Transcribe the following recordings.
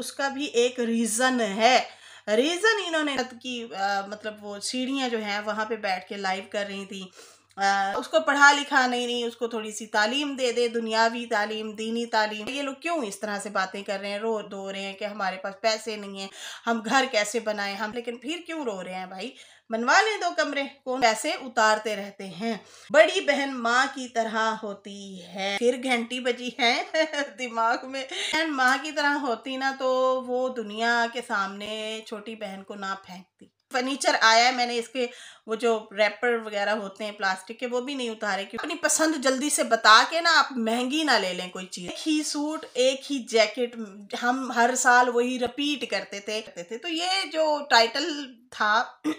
उसका भी एक रीज़न है रीज़न इन्होंने की आ, मतलब वो सीढ़ियाँ जो हैं वहाँ पे बैठ के लाइव कर रही थी आ, उसको पढ़ा लिखा नहीं नहीं उसको थोड़ी सी तालीम दे दे दुनियावी तालीम दीनी तालीम ये लोग क्यों इस तरह से बातें कर रहे हैं रो दो रहे हैं कि हमारे पास पैसे नहीं हैं हम घर कैसे बनाएं हम लेकिन फिर क्यों रो रहे हैं भाई बनवा ले दो कमरे को पैसे उतारते रहते हैं बड़ी बहन माँ की तरह होती है फिर घंटी बजी है दिमाग में बहन माँ की तरह होती ना तो वो दुनिया के सामने छोटी बहन को ना फेंकती फर्नीचर आया है मैंने इसके वो जो रैपर वगैरह होते हैं प्लास्टिक के वो भी नहीं उतारे क्योंकि अपनी पसंद जल्दी से बता के ना आप महंगी ना ले लें कोई चीज़ एक ही सूट एक ही जैकेट हम हर साल वही रिपीट करते थे करते थे तो ये जो टाइटल था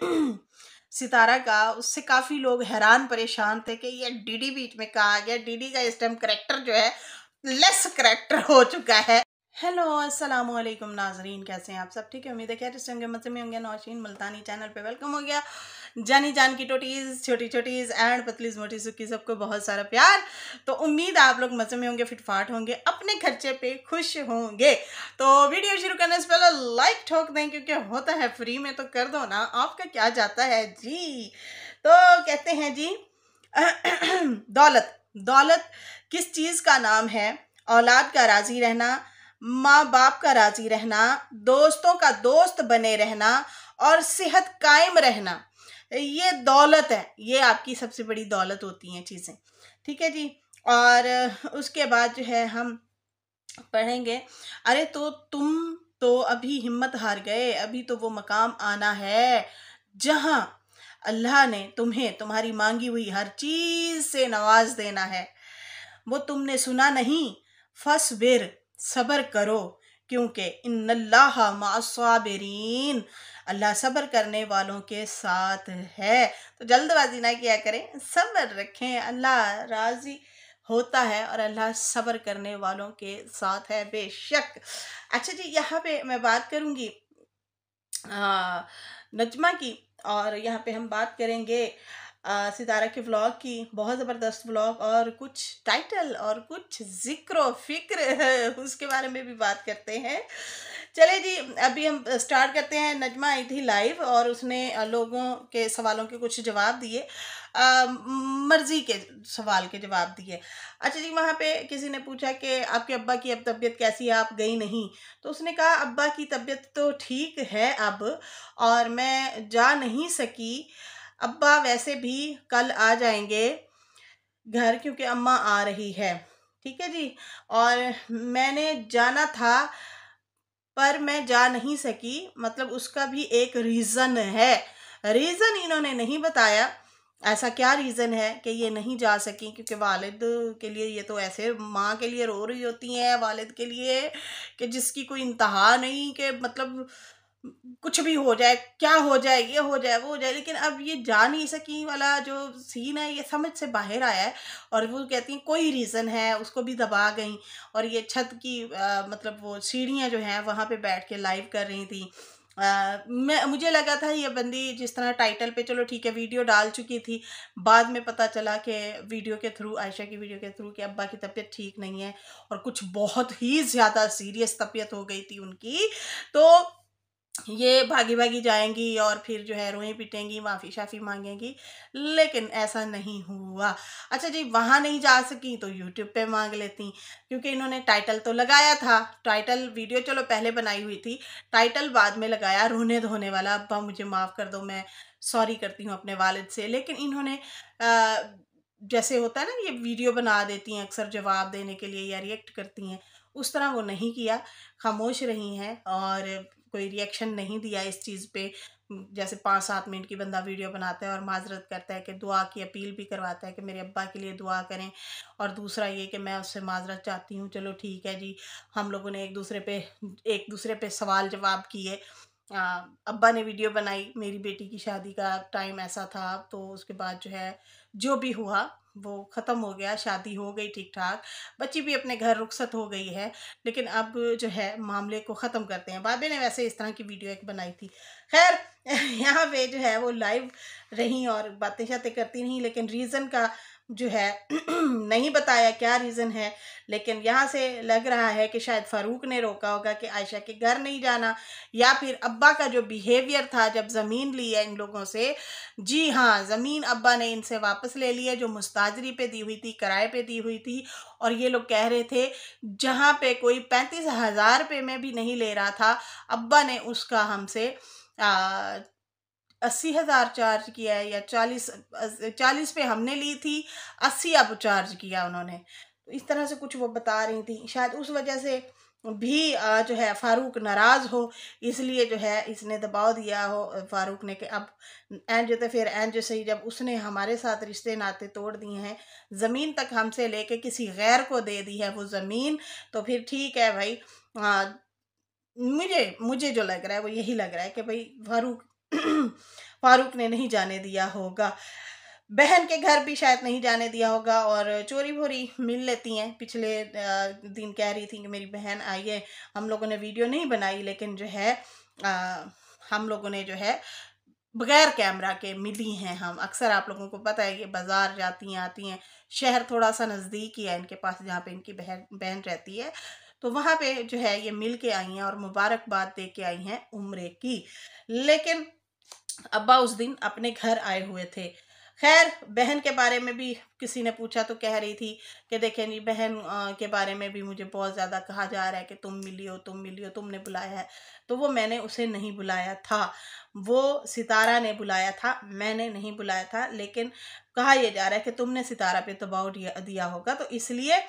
सितारा का उससे काफ़ी लोग हैरान परेशान थे कि ये डीडी बीच में कहा गया डीडी का इस टाइम करेक्टर जो है लेस करेक्टर हो चुका है हेलो अस्सलाम वालेकुम नाजरीन कैसे हैं आप सब ठीक है उम्मीद है क्या जिस होंगे मजे में होंगे नौशीन मुल्तानी चैनल पे वेलकम हो गया जानी जान की टोटीज़ छोटी छोटीज़ एंड पतलीज मोटी सुखी सबको बहुत सारा प्यार तो उम्मीद आप लोग मजे में होंगे फिटफाट होंगे अपने खर्चे पे खुश होंगे तो वीडियो शुरू करने से पहले लाइक ठोक दें क्योंकि होता है फ्री में तो कर दो ना आपका क्या जाता है जी तो कहते हैं जी दौलत दौलत किस चीज़ का नाम है औलाद का राज़ी रहना माँ बाप का राजी रहना दोस्तों का दोस्त बने रहना और सेहत कायम रहना ये दौलत है ये आपकी सबसे बड़ी दौलत होती हैं चीज़ें ठीक है जी और उसके बाद जो है हम पढ़ेंगे अरे तो तुम तो अभी हिम्मत हार गए अभी तो वो मकाम आना है जहाँ अल्लाह ने तुम्हें तुम्हारी मांगी हुई हर चीज़ से नवाज देना है वो तुमने सुना नहीं फसबिर सब्र करो क्योंकि इन मासाबरीन अल्लाह सब्र करने वालों के साथ है तो जल्दबाजी ना किया करें सब्र रखें अल्लाह राज़ी होता है और अल्लाह सब्र करने वालों के साथ है बेशक अच्छा जी यहाँ पे मैं बात करूँगी नजमा की और यहाँ पे हम बात करेंगे सितारा के व्लॉग की बहुत ज़बरदस्त व्लॉग और कुछ टाइटल और कुछ जिक्र फिक्र उसके बारे में भी बात करते हैं चले जी अभी हम स्टार्ट करते हैं नजमा आई थी लाइव और उसने लोगों के सवालों के कुछ जवाब दिए मर्जी के सवाल के जवाब दिए अच्छा जी वहाँ पे किसी ने पूछा कि आपके अब्बा की अब तबीयत कैसी है आप गई नहीं तो उसने कहा अब्बा की तबीयत तो ठीक है अब और मैं जा नहीं सकी अब्बा वैसे भी कल आ जाएंगे घर क्योंकि अम्मा आ रही है ठीक है जी और मैंने जाना था पर मैं जा नहीं सकी मतलब उसका भी एक रीज़न है रीज़न इन्होंने नहीं बताया ऐसा क्या रीज़न है कि ये नहीं जा सकी क्योंकि वालिद के लिए ये तो ऐसे माँ के लिए रो रही होती हैं वालिद के लिए कि जिसकी कोई इंतहा नहीं कि मतलब कुछ भी हो जाए क्या हो जाए ये हो जाए वो हो जाए लेकिन अब ये जा नहीं सकी वाला जो सीन है ये समझ से बाहर आया है और वो कहती हैं कोई रीज़न है उसको भी दबा गई और ये छत की आ, मतलब वो सीढ़ियाँ जो हैं वहाँ पे बैठ के लाइव कर रही थी आ, मैं मुझे लगा था ये बंदी जिस तरह टाइटल पे चलो ठीक है वीडियो डाल चुकी थी बाद में पता चला कि वीडियो के थ्रू आयशा की वीडियो के थ्रू कि अब्बा की तबीयत ठीक नहीं है और कुछ बहुत ही ज़्यादा सीरियस तबीयत हो गई थी उनकी तो ये भागी भागी जाएंगी और फिर जो है रोएं पिटेंगी माफ़ी शाफ़ी मांगेंगी लेकिन ऐसा नहीं हुआ अच्छा जी वहाँ नहीं जा सकी तो यूट्यूब पे मांग लेती क्योंकि इन्होंने टाइटल तो लगाया था टाइटल वीडियो चलो पहले बनाई हुई थी टाइटल बाद में लगाया रोने धोने वाला अब्बा मुझे माफ़ कर दो मैं सॉरी करती हूँ अपने वालद से लेकिन इन्होंने आ, जैसे होता है ना ये वीडियो बना देती हैं अक्सर जवाब देने के लिए या रिएक्ट करती हैं उस तरह वो नहीं किया खामोश रही हैं और कोई रिएक्शन नहीं दिया इस चीज़ पे जैसे पाँच सात मिनट की बंदा वीडियो बनाता है और माजरत करता है कि दुआ की अपील भी करवाता है कि मेरे अब्बा के लिए दुआ करें और दूसरा ये कि मैं उससे माजरत चाहती हूँ चलो ठीक है जी हम लोगों ने एक दूसरे पे एक दूसरे पे सवाल जवाब किए अब्बा ने वीडियो बनाई मेरी बेटी की शादी का टाइम ऐसा था तो उसके बाद जो है जो भी हुआ वो ख़त्म हो गया शादी हो गई ठीक ठाक बच्ची भी अपने घर रुखसत हो गई है लेकिन अब जो है मामले को ख़त्म करते हैं बाबे ने वैसे इस तरह की वीडियो एक बनाई थी खैर यहाँ पे जो है वो लाइव रही और बातें शातें करती नहीं लेकिन रीज़न का जो है नहीं बताया क्या रीज़न है लेकिन यहाँ से लग रहा है कि शायद फ़ारूक ने रोका होगा कि आयशा के घर नहीं जाना या फिर अब्बा का जो बिहेवियर था जब ज़मीन ली है इन लोगों से जी हाँ ज़मीन अब्बा ने इनसे वापस ले लिया जो मुस्ताजरी पे दी हुई थी किराए पे दी हुई थी और ये लोग कह रहे थे जहाँ पे कोई पैंतीस हज़ार रुपये में भी नहीं ले रहा था अब्बा ने उसका हमसे अस्सी हज़ार चार्ज किया है या चालीस चालीस पे हमने ली थी अस्सी अब चार्ज किया उन्होंने तो इस तरह से कुछ वो बता रही थी शायद उस वजह से भी जो है फारूक नाराज़ हो इसलिए जो है इसने दबाव दिया हो फारूक ने कि अब जो तो फिर जो सही जब उसने हमारे साथ रिश्ते नाते तोड़ दिए हैं ज़मीन तक हमसे लेके किसी गैर को दे दी है वो ज़मीन तो फिर ठीक है भाई आ, मुझे मुझे जो लग रहा है वो यही लग रहा है कि भाई फारूक फारूक ने नहीं जाने दिया होगा बहन के घर भी शायद नहीं जाने दिया होगा और चोरी भोरी मिल लेती हैं पिछले दिन कह रही थी कि मेरी बहन आई है हम लोगों ने वीडियो नहीं बनाई लेकिन जो है आ, हम लोगों ने जो है बगैर कैमरा के मिली हैं हम अक्सर आप लोगों को पता है ये बाज़ार जाती हैं आती हैं शहर थोड़ा सा नज़दीक ही है इनके पास जहाँ पे इनकी बहन बहन रहती है तो वहाँ पे जो है ये मिल के आई हैं और मुबारकबाद दे के आई हैं उम्र की लेकिन अब्बा उस दिन अपने घर आए हुए थे खैर बहन के बारे में भी किसी ने पूछा तो कह रही थी कि देखें जी बहन के बारे में भी मुझे बहुत ज़्यादा कहा जा रहा है कि तुम मिली हो तुम मिली हो तुमने बुलाया है तो वो मैंने उसे नहीं बुलाया था वो सितारा ने बुलाया था मैंने नहीं बुलाया था लेकिन कहा यह जा रहा है कि तुमने सितारा पे दबाव दिया होगा तो इसलिए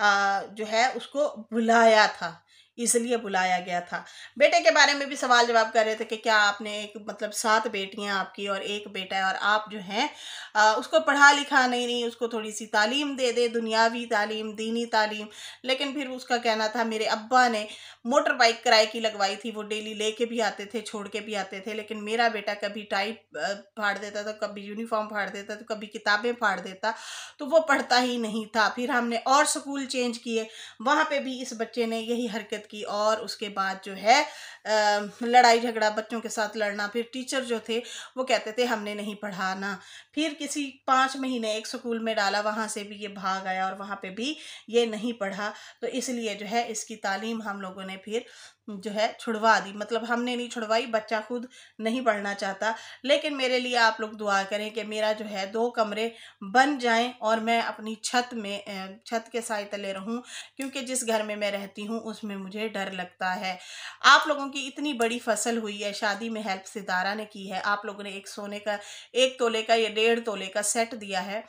जो है उसको बुलाया था इसलिए बुलाया गया था बेटे के बारे में भी सवाल जवाब कर रहे थे कि क्या आपने एक मतलब सात बेटियां आपकी और एक बेटा है और आप जो हैं उसको पढ़ा लिखा नहीं नहीं उसको थोड़ी सी तालीम दे दे दुनियावी तालीम दीनी तालीम लेकिन फिर उसका कहना था मेरे अब्बा ने मोटर बाइक किराए की लगवाई थी वो डेली ले के भी आते थे छोड़ के भी आते थे लेकिन मेरा बेटा कभी टाइप फाड़ देता था कभी यूनिफॉर्म फाड़ देता तो कभी किताबें फाड़ देता तो वो पढ़ता ही नहीं था फिर हमने और स्कूल चेंज किए वहाँ पर भी इस बच्चे ने यही हरकत की और उसके बाद जो है लड़ाई झगड़ा बच्चों के साथ लड़ना फिर टीचर जो थे वो कहते थे हमने नहीं पढ़ाना फिर किसी पाँच महीने एक स्कूल में डाला वहाँ से भी ये भाग आया और वहाँ पे भी ये नहीं पढ़ा तो इसलिए जो है इसकी तालीम हम लोगों ने फिर जो है छुड़वा दी मतलब हमने नहीं छुड़वाई बच्चा खुद नहीं पढ़ना चाहता लेकिन मेरे लिए आप लोग दुआ करें कि मेरा जो है दो कमरे बन जाएं और मैं अपनी छत में छत के साय तले रहूं क्योंकि जिस घर में मैं रहती हूं उसमें मुझे डर लगता है आप लोगों की इतनी बड़ी फसल हुई है शादी में हेल्प सितारा ने की है आप लोगों ने एक सोने का एक तोले का या डेढ़ तोले का सेट दिया है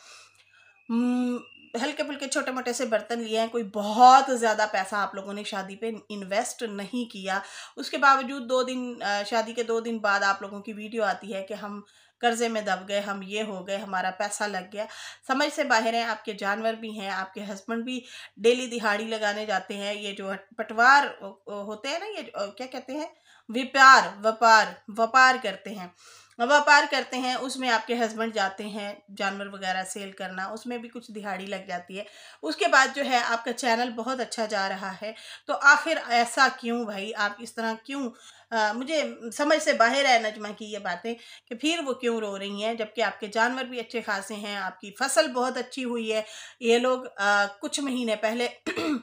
हल्के फुल्के छोटे मोटे से बर्तन लिए हैं कोई बहुत ज़्यादा पैसा आप लोगों ने शादी पे इन्वेस्ट नहीं किया उसके बावजूद दो दिन शादी के दो दिन बाद आप लोगों की वीडियो आती है कि हम कर्ज़े में दब गए हम ये हो गए हमारा पैसा लग गया समझ से बाहर हैं आपके जानवर भी हैं आपके हस्बैंड भी डेली दिहाड़ी लगाने जाते हैं ये जो पटवार होते हैं ना ये क्या कहते हैं व्यापार व्यापार व्यापार करते हैं व्यापार करते हैं उसमें आपके हस्बैंड जाते हैं जानवर वगैरह सेल करना उसमें भी कुछ दिहाड़ी लग जाती है उसके बाद जो है आपका चैनल बहुत अच्छा जा रहा है तो आखिर ऐसा क्यों भाई आप इस तरह क्यों आ, मुझे समझ से बाहर है नजमा की ये बातें कि फिर वो क्यों रो रही हैं जबकि आपके जानवर भी अच्छे खासे हैं आपकी फसल बहुत अच्छी हुई है ये लोग आ, कुछ महीने पहले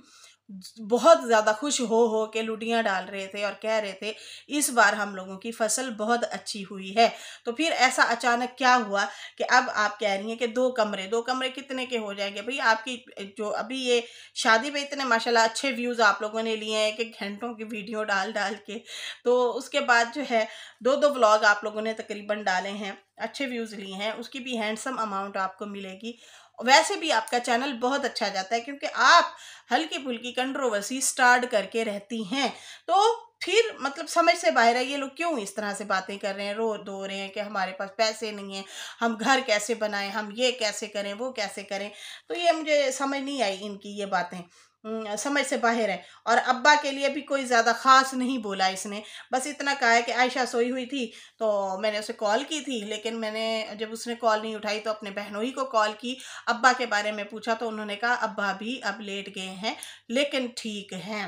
बहुत ज़्यादा खुश हो हो के लुटियाँ डाल रहे थे और कह रहे थे इस बार हम लोगों की फसल बहुत अच्छी हुई है तो फिर ऐसा अचानक क्या हुआ कि अब आप कह रही हैं कि दो कमरे दो कमरे कितने के हो जाएंगे भाई आपकी जो अभी ये शादी पे इतने माशाल्लाह अच्छे व्यूज़ आप लोगों ने लिए हैं कि घंटों की वीडियो डाल डाल के तो उसके बाद जो है दो दो ब्लॉग आप लोगों ने तकरीबन डाले हैं अच्छे व्यूज़ लिए हैं उसकी भी हैंडसम अमाउंट आपको मिलेगी वैसे भी आपका चैनल बहुत अच्छा जाता है क्योंकि आप हल्की फुल्की कंट्रोवर्सी स्टार्ट करके रहती हैं तो फिर मतलब समझ से बाहर है ये लोग क्यों इस तरह से बातें कर रहे हैं रो धो रहे हैं कि हमारे पास पैसे नहीं हैं हम घर कैसे बनाएं हम ये कैसे करें वो कैसे करें तो ये मुझे समझ नहीं आई इनकी ये बातें हम्म, समझ से बाहर है और अब्बा के लिए भी कोई ज़्यादा ख़ास नहीं बोला इसने बस इतना कहा है कि आयशा सोई हुई थी तो मैंने उसे कॉल की थी लेकिन मैंने जब उसने कॉल नहीं उठाई तो अपने बहनोई को कॉल की अब्बा के बारे में पूछा तो उन्होंने कहा अब्बा भी अब लेट गए हैं लेकिन ठीक हैं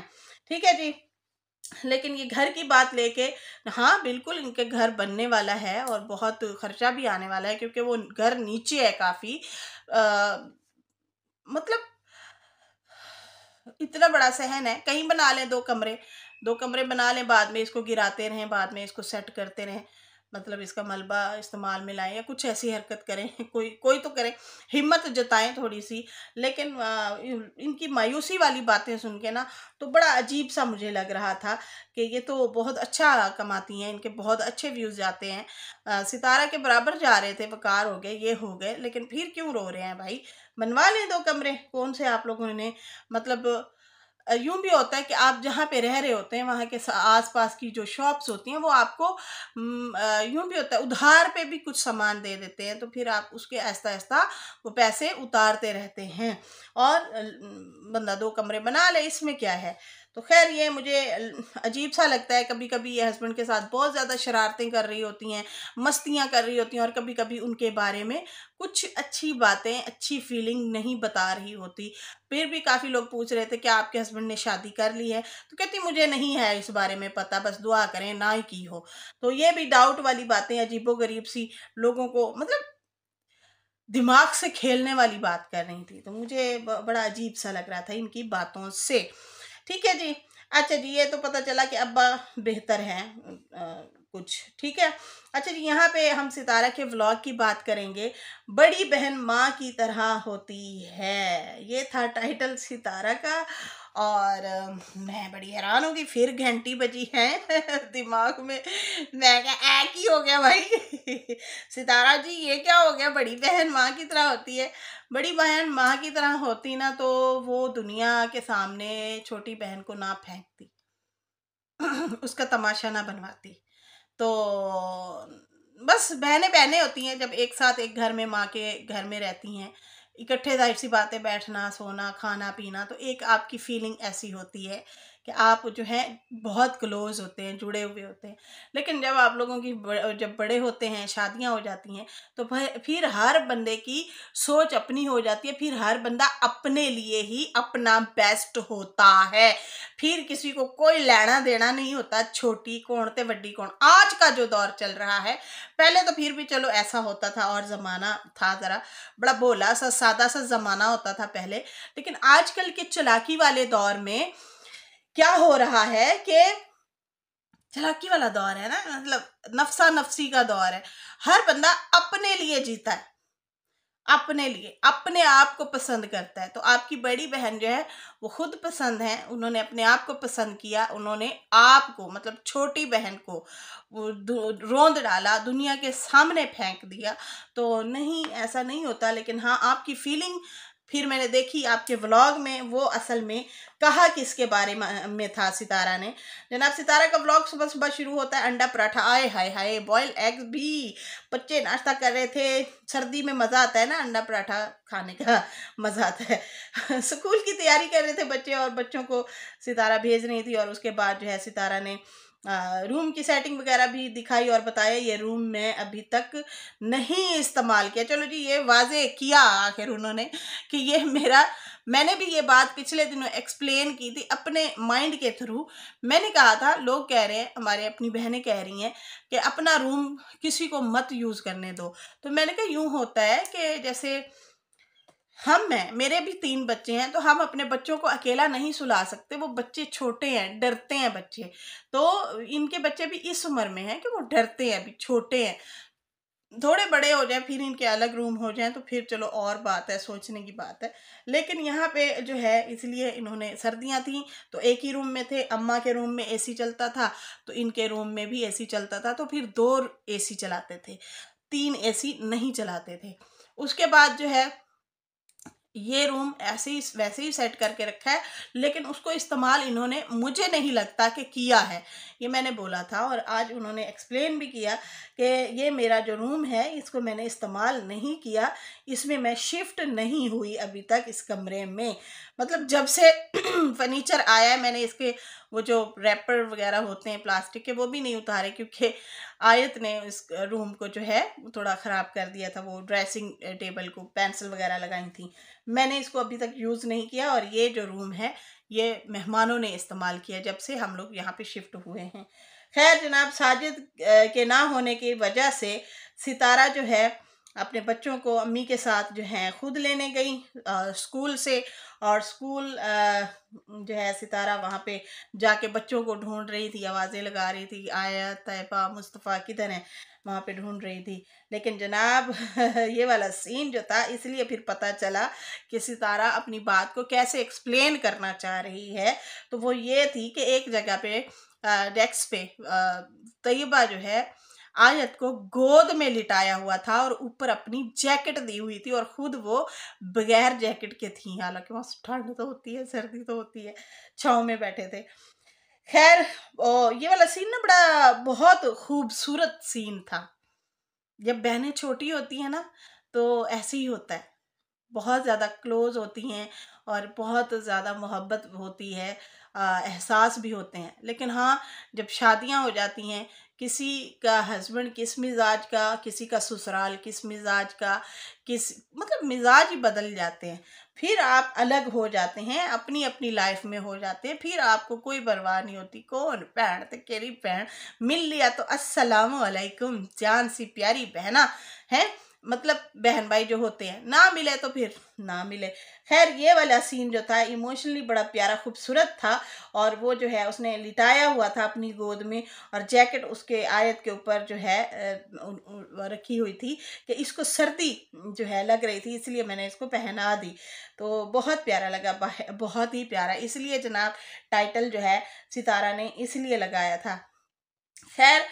ठीक है जी लेकिन ये घर की बात लेके हाँ बिल्कुल इनके घर बनने वाला है और बहुत खर्चा भी आने वाला है क्योंकि वो घर नीचे है काफ़ी मतलब इतना बड़ा सहन है कहीं बना लें दो कमरे दो कमरे बना लें बाद में इसको गिराते रहें बाद में इसको सेट करते रहें मतलब इसका मलबा इस्तेमाल में लाएँ या कुछ ऐसी हरकत करें कोई कोई तो करें हिम्मत जताएं थोड़ी सी लेकिन इनकी मायूसी वाली बातें सुन के ना तो बड़ा अजीब सा मुझे लग रहा था कि ये तो बहुत अच्छा कमाती हैं इनके बहुत अच्छे व्यूज़ जाते हैं सितारा के बराबर जा रहे थे वकार हो गए ये हो गए लेकिन फिर क्यों रो रहे हैं भाई बनवा लें दो कमरे कौन से आप लोगों ने मतलब यूं भी होता है कि आप जहाँ पे रह रहे होते हैं वहाँ के आस पास की जो शॉप्स होती हैं वो आपको यूं भी होता है उधार पे भी कुछ सामान दे देते हैं तो फिर आप उसके ऐसा ऐसा वो पैसे उतारते रहते हैं और बंदा दो कमरे बना ले इसमें क्या है तो खैर ये मुझे अजीब सा लगता है कभी कभी ये हस्बैंड के साथ बहुत ज़्यादा शरारतें कर रही होती हैं मस्तियाँ कर रही होती हैं और कभी कभी उनके बारे में कुछ अच्छी बातें अच्छी फीलिंग नहीं बता रही होती फिर भी काफ़ी लोग पूछ रहे थे कि आपके हस्बैंड ने शादी कर ली है तो कहती मुझे नहीं है इस बारे में पता बस दुआ करें ना ही की हो तो ये भी डाउट वाली बातें अजीबो गरीब सी लोगों को मतलब दिमाग से खेलने वाली बात कर रही थी तो मुझे बड़ा अजीब सा लग रहा था इनकी बातों से ठीक है जी अच्छा जी ये तो पता चला कि अब्बा बेहतर हैं कुछ ठीक है अच्छा जी यहाँ पे हम सितारा के व्लॉग की बात करेंगे बड़ी बहन माँ की तरह होती है ये था टाइटल सितारा का और मैं बड़ी हैरान हो गई फिर घंटी बजी है दिमाग में मैं क्या ऐक ही हो गया भाई सितारा जी ये क्या हो गया बड़ी बहन माँ की तरह होती है बड़ी बहन माँ की तरह होती ना तो वो दुनिया के सामने छोटी बहन को ना फेंकती उसका तमाशा ना बनवाती तो बस बहनें बहनें होती हैं जब एक साथ एक घर में माँ के घर में रहती हैं इकट्ठे जाहिर सी बातें बैठना सोना खाना पीना तो एक आपकी फीलिंग ऐसी होती है कि आप जो हैं बहुत क्लोज़ होते हैं जुड़े हुए होते हैं लेकिन जब आप लोगों की जब बड़े होते हैं शादियां हो जाती हैं तो फिर हर बंदे की सोच अपनी हो जाती है फिर हर बंदा अपने लिए ही अपना बेस्ट होता है फिर किसी को कोई लेना देना नहीं होता छोटी कौन तो वड्डी कौन आज का जो दौर चल रहा है पहले तो फिर भी चलो ऐसा होता था और ज़माना था ज़रा बड़ा भोला सा सादा सा ज़माना होता था पहले लेकिन आजकल के चलाकी वाले दौर में क्या हो रहा है कि चलाकी वाला दौर है ना मतलब नफसा नफसी का दौर है हर बंदा अपने लिए जीता है अपने लिए अपने आप को पसंद करता है तो आपकी बड़ी बहन जो है वो खुद पसंद है उन्होंने अपने आप को पसंद किया उन्होंने आप को मतलब छोटी बहन को रोंद डाला दुनिया के सामने फेंक दिया तो नहीं ऐसा नहीं होता लेकिन हाँ आपकी फीलिंग फिर मैंने देखी आपके व्लॉग में वो असल में कहा किसके बारे में था सितारा ने जनाब सितारा का व्लॉग सुबह सुबह शुरू होता है अंडा पराठा आए हाय हाय बॉयल एग्स भी बच्चे नाश्ता कर रहे थे सर्दी में मज़ा आता है ना अंडा पराठा खाने का मज़ा आता है स्कूल की तैयारी कर रहे थे बच्चे और बच्चों को सितारा भेज रही थी और उसके बाद जो है सितारा ने रूम की सेटिंग वगैरह भी दिखाई और बताया ये रूम मैं अभी तक नहीं इस्तेमाल किया चलो जी ये वाजे किया आखिर उन्होंने कि ये मेरा मैंने भी ये बात पिछले दिनों एक्सप्लेन की थी अपने माइंड के थ्रू मैंने कहा था लोग कह रहे हैं हमारे अपनी बहनें कह रही हैं कि अपना रूम किसी को मत यूज़ करने दो तो मैंने कहा यूँ होता है कि जैसे हम हैं मेरे भी तीन बच्चे हैं तो हम अपने बच्चों को अकेला नहीं सुला सकते वो बच्चे छोटे हैं डरते हैं बच्चे तो इनके बच्चे भी इस उम्र में हैं कि वो डरते हैं अभी छोटे हैं थोड़े बड़े हो जाएं फिर इनके अलग रूम हो जाएं तो फिर चलो और बात है सोचने की बात है लेकिन यहाँ पे जो है इसलिए इन्होंने सर्दियाँ थी तो एक ही रूम में थे अम्मा के रूम में एसी चलता था तो इनके रूम में भी एसी चलता था तो फिर दो एसी चलाते थे तीन एसी नहीं चलाते थे उसके बाद जो है ये रूम ऐसे ही वैसे ही सेट करके रखा है लेकिन उसको इस्तेमाल इन्होंने मुझे नहीं लगता कि किया है ये मैंने बोला था और आज उन्होंने एक्सप्लेन भी किया कि ये मेरा जो रूम है इसको मैंने इस्तेमाल नहीं किया इसमें मैं शिफ्ट नहीं हुई अभी तक इस कमरे में मतलब जब से फर्नीचर आया है मैंने इसके वो जो रैपर वगैरह होते हैं प्लास्टिक के वो भी नहीं उतारे क्योंकि आयत ने उस रूम को जो है थोड़ा ख़राब कर दिया था वो ड्रेसिंग टेबल को पेंसिल वगैरह लगाई थी मैंने इसको अभी तक यूज़ नहीं किया और ये जो रूम है ये मेहमानों ने इस्तेमाल किया जब से हम लोग यहाँ पर शिफ्ट हुए हैं खैर जनाब साजिद के ना होने की वजह से सितारा जो है अपने बच्चों को अम्मी के साथ जो है ख़ुद लेने गई आ, स्कूल से और स्कूल आ, जो है सितारा वहाँ पे जाके बच्चों को ढूंढ रही थी आवाज़ें लगा रही थी आया तयबा मुस्तफ़ा किधर है वहाँ पे ढूंढ रही थी लेकिन जनाब ये वाला सीन जो था इसलिए फिर पता चला कि सितारा अपनी बात को कैसे एक्सप्लेन करना चाह रही है तो वो ये थी कि एक जगह पे डेस्क पे तयबा जो है आयत को गोद में लिटाया हुआ था और ऊपर अपनी जैकेट दी हुई थी और खुद वो बगैर जैकेट के थी हालांकि वहाँ ठंड तो होती है सर्दी तो होती है छाँव में बैठे थे खैर ये वाला सीन ना बड़ा बहुत खूबसूरत सीन था जब बहनें छोटी होती हैं ना तो ऐसे ही होता है बहुत ज़्यादा क्लोज होती हैं और बहुत ज़्यादा मोहब्बत होती है एहसास भी होते हैं लेकिन हाँ जब शादियाँ हो जाती हैं किसी का हस्बैंड किस मिजाज का किसी का ससुराल किस मिजाज का किस मतलब मिजाज ही बदल जाते हैं फिर आप अलग हो जाते हैं अपनी अपनी लाइफ में हो जाते हैं फिर आपको कोई परवाह नहीं होती कौन भैन तो केरी भैन मिल लिया तो अस्सलाम वालेकुम जान सी प्यारी बहना है मतलब बहन भाई जो होते हैं ना मिले तो फिर ना मिले खैर ये वाला सीन जो था इमोशनली बड़ा प्यारा खूबसूरत था और वो जो है उसने लिटाया हुआ था अपनी गोद में और जैकेट उसके आयत के ऊपर जो है रखी हुई थी कि इसको सर्दी जो है लग रही थी इसलिए मैंने इसको पहना दी तो बहुत प्यारा लगा बहुत ही प्यारा इसलिए जनाब टाइटल जो है सितारा ने इसलिए लगाया था खैर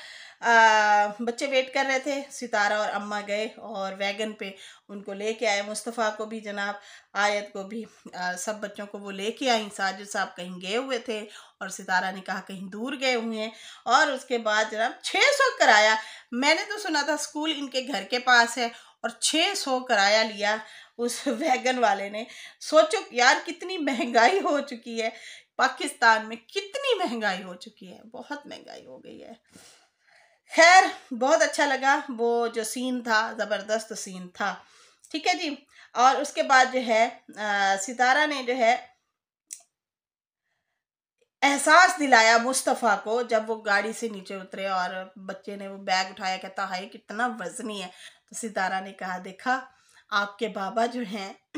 बच्चे वेट कर रहे थे सितारा और अम्मा गए और वैगन पे उनको लेके आए मुस्तफ़ा को भी जनाब आयत को भी आ, सब बच्चों को वो लेके आई साजिद साहब कहीं गए हुए थे और सितारा ने कहा कहीं दूर गए हुए हैं और उसके बाद जनाब छः सौ कराया मैंने तो सुना था स्कूल इनके घर के पास है और छः सौ कराया लिया उस वैगन वाले ने सोचो यार कितनी महंगाई हो चुकी है पाकिस्तान में कितनी महंगाई हो चुकी है बहुत महंगाई हो गई है खैर बहुत अच्छा लगा वो जो सीन था ज़बरदस्त सीन था ठीक है जी और उसके बाद जो है आ, सितारा ने जो है एहसास दिलाया मुस्तफ़ा को जब वो गाड़ी से नीचे उतरे और बच्चे ने वो बैग उठाया कहता हाई कितना वजनी है तो सितारा ने कहा देखा आपके बाबा जो हैं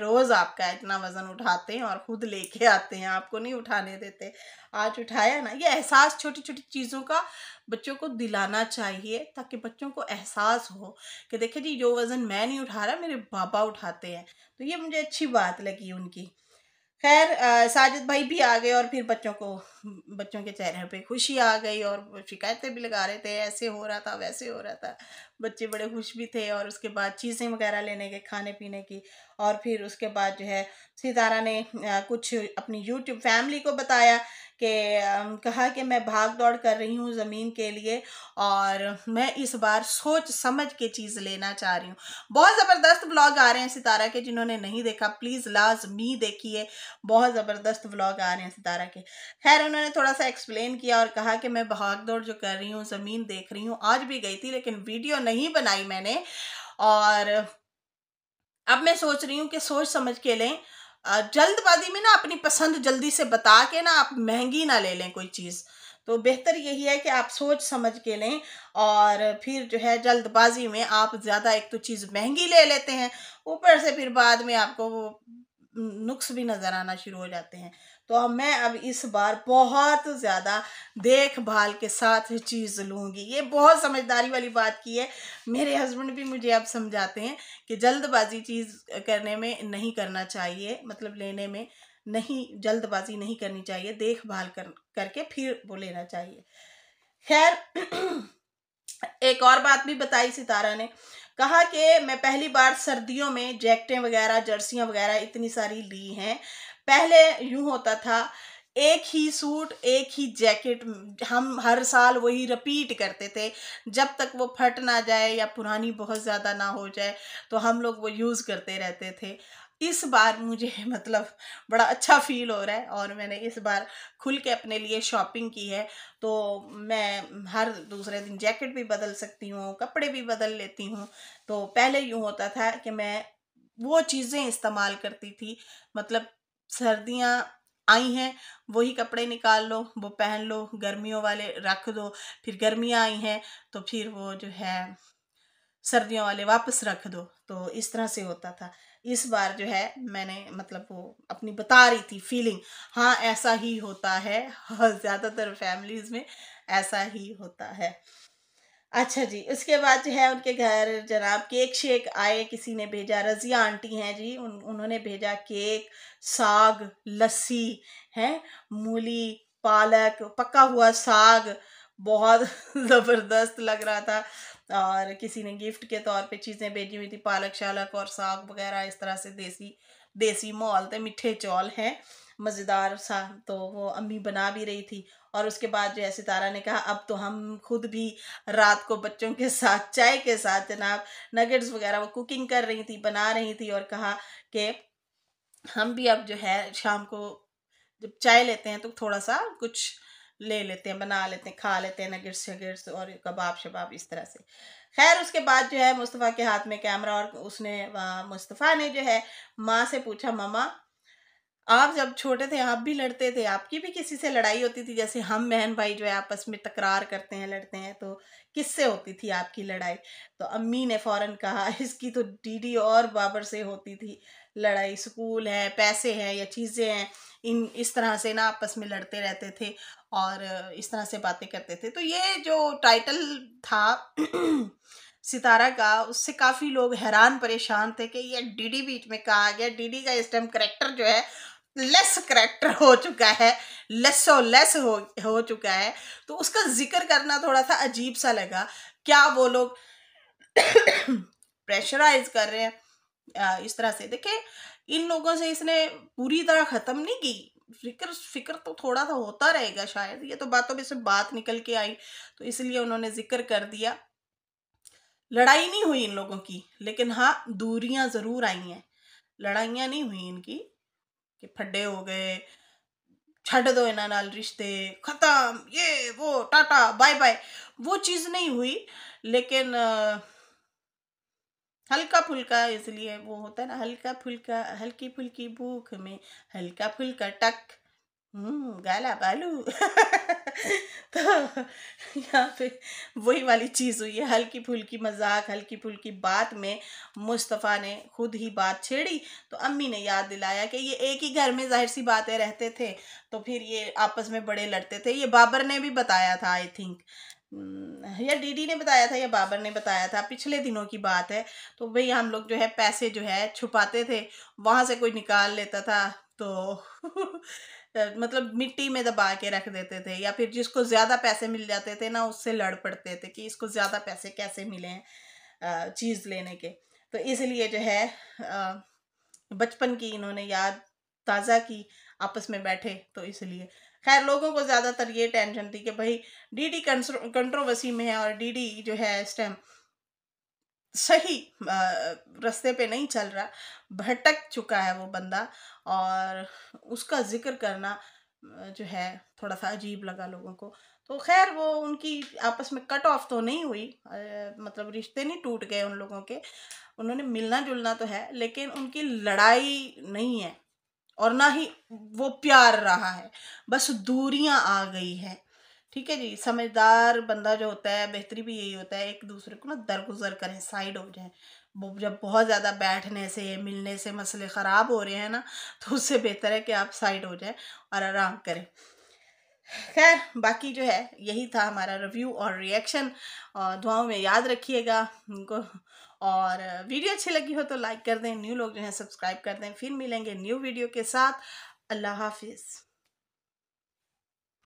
रोज़ आपका इतना वज़न उठाते हैं और ख़ुद लेके आते हैं आपको नहीं उठाने देते आज उठाया ना ये एहसास छोटी छोटी चीज़ों का बच्चों को दिलाना चाहिए ताकि बच्चों को एहसास हो कि देखे जी जो वज़न मैं नहीं उठा रहा मेरे बाबा उठाते हैं तो ये मुझे अच्छी बात लगी उनकी खैर साजिद भाई भी आ गए और फिर बच्चों को बच्चों के चेहरे पे खुशी आ गई और शिकायतें भी लगा रहे थे ऐसे हो रहा था वैसे हो रहा था बच्चे बड़े खुश भी थे और उसके बाद चीज़ें वगैरह लेने के खाने पीने की और फिर उसके बाद जो है सितारा ने कुछ अपनी यूट्यूब फैमिली को बताया कि कहा कि मैं भाग दौड़ कर रही हूँ ज़मीन के लिए और मैं इस बार सोच समझ के चीज़ लेना चाह रही हूँ बहुत ज़बरदस्त ब्लॉग आ रहे हैं सितारा के जिन्होंने नहीं देखा प्लीज़ लाजमी देखिए बहुत ज़बरदस्त ब्लॉग आ रहे हैं सितारा के खैर उन्होंने थोड़ा सा एक्सप्लेन किया और कहा कि मैं भाग दौड़ जो कर रही हूँ ज़मीन देख रही हूँ आज भी गई थी लेकिन वीडियो नहीं बनाई मैंने और अब मैं सोच रही हूँ कि सोच समझ के लें जल्दबाजी में ना अपनी पसंद जल्दी से बता के ना आप महंगी ना ले लें कोई चीज़ तो बेहतर यही है कि आप सोच समझ के लें और फिर जो है जल्दबाजी में आप ज़्यादा एक तो चीज़ महंगी ले लेते हैं ऊपर से फिर बाद में आपको वो नुक्स भी नज़र आना शुरू हो जाते हैं तो अब मैं अब इस बार बहुत ज़्यादा देखभाल के साथ चीज़ लूँगी ये बहुत समझदारी वाली बात की है मेरे हस्बैंड भी मुझे अब समझाते हैं कि जल्दबाजी चीज़ करने में नहीं करना चाहिए मतलब लेने में नहीं जल्दबाजी नहीं करनी चाहिए देखभाल कर करके फिर वो लेना चाहिए खैर एक और बात भी बताई सितारा ने कहा कि मैं पहली बार सर्दियों में जैकेटें वगैरह जर्सियाँ वगैरह इतनी सारी ली हैं पहले यूँ होता था एक ही सूट एक ही जैकेट हम हर साल वही रिपीट करते थे जब तक वो फट ना जाए या पुरानी बहुत ज़्यादा ना हो जाए तो हम लोग वो यूज़ करते रहते थे इस बार मुझे मतलब बड़ा अच्छा फील हो रहा है और मैंने इस बार खुल के अपने लिए शॉपिंग की है तो मैं हर दूसरे दिन जैकेट भी बदल सकती हूँ कपड़े भी बदल लेती हूँ तो पहले यूँ होता था कि मैं वो चीज़ें इस्तेमाल करती थी मतलब सर्दियाँ आई हैं वही कपड़े निकाल लो वो पहन लो गर्मियों वाले रख दो फिर गर्मियाँ आई हैं तो फिर वो जो है सर्दियों वाले वापस रख दो तो इस तरह से होता था इस बार जो है मैंने मतलब वो अपनी बता रही थी फीलिंग हाँ ऐसा ही होता है ज़्यादातर फैमिलीज़ में ऐसा ही होता है अच्छा जी, उसके बाद जो है उनके घर जनाब केक-शेक आए, किसी ने भेजा रज़िया आंटी हैं जी उन उन्होंने भेजा केक, साग, लस्सी, हैं, मूली, पालक, पका हुआ साग, बहुत ज़बरदस्त लग रहा था और किसी ने गिफ्ट के तौर पे चीज़ें भेजी हुई थी पालक-शालक और साग वगैरह इस तरह से देसी देसी माहौल थे मीठे चौल हैं, मज़ेदार सा तो वो अम्मी बना भी रही थी और उसके बाद जो है सितारा ने कहा अब तो हम खुद भी रात को बच्चों के साथ चाय के साथ जनाब नगेट्स वगैरह वो कुकिंग कर रही थी बना रही थी और कहा कि हम भी अब जो है शाम को जब चाय लेते हैं तो थोड़ा सा कुछ ले लेते हैं बना लेते हैं खा लेते हैं नगेट्स शगेट्स और कबाब शबाब इस तरह से खैर उसके बाद जो है मुस्तफ़ा के हाथ में कैमरा और उसने मुस्तफ़ा ने जो है माँ से पूछा मामा आप जब छोटे थे आप भी लड़ते थे आपकी भी किसी से लड़ाई होती थी जैसे हम बहन भाई जो है आपस में तकरार करते हैं लड़ते हैं तो किससे होती थी आपकी लड़ाई तो अम्मी ने फ़ौरन कहा इसकी तो डीडी और बाबर से होती थी लड़ाई स्कूल है पैसे हैं या चीज़ें हैं इन इस तरह से ना आपस में लड़ते रहते थे और इस तरह से बातें करते थे तो ये जो टाइटल था सितारा का उससे काफ़ी लोग हैरान परेशान थे कि ये डीडी बीच में कहा गया डीडी का इस टाइम करेक्टर जो है लेस करेक्टर हो चुका है लेस और लेस हो हो चुका है तो उसका जिक्र करना थोड़ा सा अजीब सा लगा क्या वो लोग प्रेशराइज कर रहे हैं इस तरह से देखिए इन लोगों से इसने पूरी तरह ख़त्म नहीं की फिक्र फिक्र तो थोड़ा सा होता रहेगा शायद ये तो बातों में से बात निकल के आई तो इसलिए उन्होंने जिक्र कर दिया लड़ाई नहीं हुई इन लोगों की लेकिन हाँ दूरियां ज़रूर आई हैं लड़ाइयाँ नहीं हुई इनकी कि फड्डे हो गए छड़ दो इन्हों रिश्ते खत्म ये वो टाटा बाय बाय वो चीज़ नहीं हुई लेकिन हल्का फुल्का इसलिए वो होता है ना हल्का फुल्का हल्की फुल्की भूख में हल्का फुल्का टक हम्म, गाला बालू तो यहाँ पे वही वाली चीज़ हुई है हल्की फुल्की मजाक हल्की फुल्की बात में मुस्तफ़ा ने खुद ही बात छेड़ी तो अम्मी ने याद दिलाया कि ये एक ही घर में जाहिर सी बातें रहते थे तो फिर ये आपस में बड़े लड़ते थे ये बाबर ने भी बताया था आई थिंक हम्म, या डीडी ने बताया था या बाबर ने बताया था पिछले दिनों की बात है तो भाई हम लोग जो है पैसे जो है छुपाते थे वहाँ से कोई निकाल लेता था तो मतलब मिट्टी में दबा के रख देते थे या फिर जिसको ज़्यादा पैसे मिल जाते थे ना उससे लड़ पड़ते थे कि इसको ज़्यादा पैसे कैसे मिले हैं चीज़ लेने के तो इसलिए जो है बचपन की इन्होंने याद ताज़ा की आपस में बैठे तो इसलिए खैर लोगों को ज़्यादातर ये टेंशन थी कि भाई डीडी कंट्रोवर्सी में है और डीडी जो है इस टाइम सही रास्ते पे नहीं चल रहा भटक चुका है वो बंदा और उसका ज़िक्र करना जो है थोड़ा सा अजीब लगा लोगों को तो खैर वो उनकी आपस में कट ऑफ तो नहीं हुई मतलब रिश्ते नहीं टूट गए उन लोगों के उन्होंने मिलना जुलना तो है लेकिन उनकी लड़ाई नहीं है और ना ही वो प्यार रहा है बस दूरियां आ गई है ठीक है जी समझदार बंदा जो होता है बेहतरी भी यही होता है एक दूसरे को ना दरगुजर करें साइड हो जाए जब बहुत ज़्यादा बैठने से मिलने से मसले ख़राब हो रहे हैं ना तो उससे बेहतर है कि आप साइड हो जाए और आराम करें खैर बाकी जो है यही था हमारा रिव्यू और रिएक्शन और दुआओं में याद रखिएगा उनको और वीडियो अच्छी लगी हो तो लाइक कर दें न्यू लोग जो है सब्सक्राइब कर दें फिर मिलेंगे न्यू वीडियो के साथ अल्लाह हाफिज़